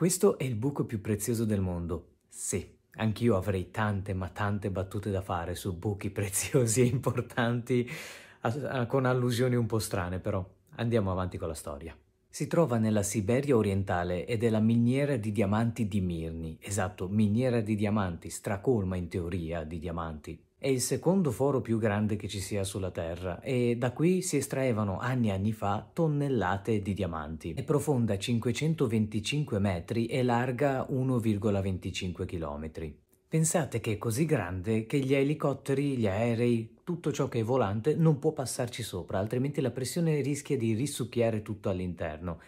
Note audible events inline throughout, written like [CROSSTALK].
Questo è il buco più prezioso del mondo. Sì, anch'io avrei tante ma tante battute da fare su buchi [LAUGHS] preziosi e importanti eh, con allusioni un po' strane, però andiamo avanti con la storia. Si trova nella Siberia orientale ed è la miniera di diamanti di Mirni, esatto, miniera di diamanti, stracolma in teoria di diamanti, è il secondo foro più grande che ci sia sulla Terra e da qui si estraevano anni e anni fa tonnellate di diamanti. È profonda 525 metri e larga 1,25 km. Pensate che è così grande che gli elicotteri, gli aerei, tutto ciò che è volante non può passarci sopra, altrimenti la pressione rischia di risucchiare tutto all'interno.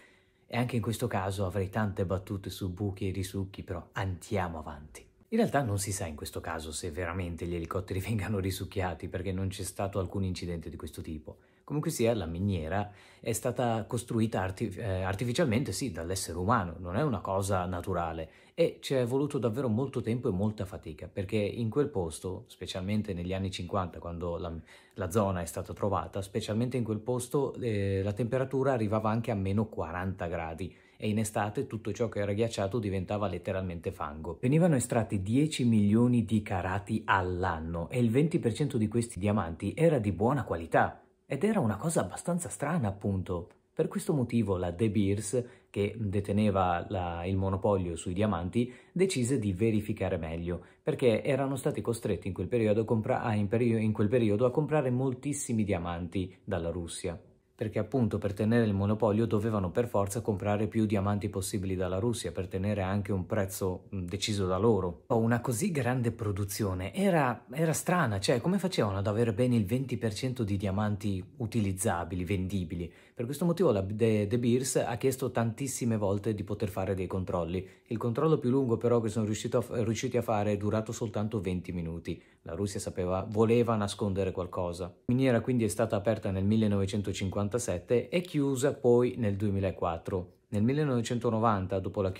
E anche in questo caso avrei tante battute su buchi e risucchi, però andiamo avanti. In realtà non si sa in questo caso se veramente gli elicotteri [LAUGHS] vengano risucchiati perché non c'è stato alcun incidente di questo tipo. Comunque sia, la miniera è stata costruita arti- eh, artificialmente, sì, dall'essere umano, non è una cosa naturale e ci è voluto davvero molto tempo e molta fatica perché in quel posto, specialmente negli anni 50 quando la, la zona è stata trovata, specialmente in quel posto eh, la temperatura arrivava anche a meno 40 gradi e in estate tutto ciò che era ghiacciato diventava letteralmente fango. Venivano estratti 10 milioni di carati all'anno e il 20% di questi diamanti era di buona qualità. Ed era una cosa abbastanza strana, appunto. Per questo motivo la De Beers, che deteneva la, il monopolio sui diamanti, decise di verificare meglio, perché erano stati costretti in quel a, compra- a, in peri- in quel periodo a comprare moltissimi diamanti dalla Russia perché appunto per tenere il monopolio dovevano per forza comprare più diamanti possibili dalla Russia per tenere anche un prezzo deciso da loro. Oh, una così grande produzione era, era strana, cioè come facevano ad avere ben il 20% di diamanti utilizzabili, vendibili? Per questo motivo la De, De Beers ha chiesto tantissime volte di poter fare dei controlli. Il controllo più lungo però che sono a, riusciti a fare è durato soltanto 20 minuti. La Russia sapeva, voleva nascondere qualcosa. La miniera quindi è stata aperta nel 1950 1997 e chiusa poi nel 2004. Nel 1990, dopo la,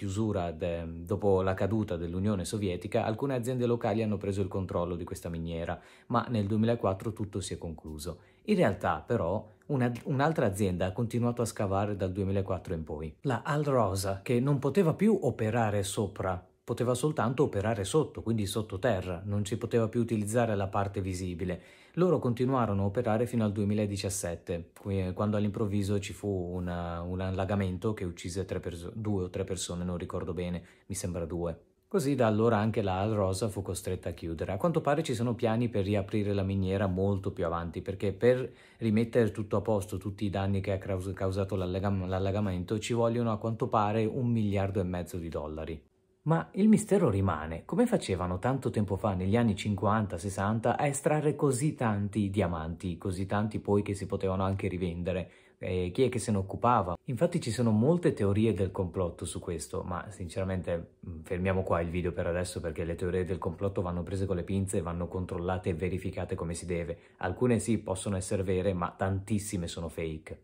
de, dopo la caduta dell'Unione Sovietica, alcune aziende locali hanno preso il controllo di questa miniera, ma nel 2004 tutto si è concluso. In realtà, però, una, un'altra azienda ha continuato a scavare dal 2004 in poi, la Al Rosa, che non poteva più operare sopra poteva soltanto operare sotto, quindi sottoterra, non si poteva più utilizzare la parte visibile. Loro continuarono a operare fino al 2017, eh, quando all'improvviso ci fu una, eh, un allagamento che uccise perso- due o tre persone, non ricordo bene, mi sembra due. Così da allora anche la Al Rosa fu costretta a chiudere. A quanto pare ci sono piani per riaprire la miniera molto più avanti, perché per rimettere tutto a posto, tutti i danni che ha causato l'allagamento, ci vogliono a quanto pare un miliardo e mezzo di dollari. Ma il mistero rimane, come facevano tanto tempo fa negli anni 50-60 a estrarre così tanti diamanti, così tanti poi che si potevano anche rivendere? Eh, chi è che se ne occupava? Infatti ci sono molte teorie del complotto su questo, ma sinceramente mm, fermiamo qua il video per adesso perché le teorie del complotto vanno prese con le pinze, vanno controllate e verificate come si deve. Alcune sì possono essere vere, ma tantissime sono fake.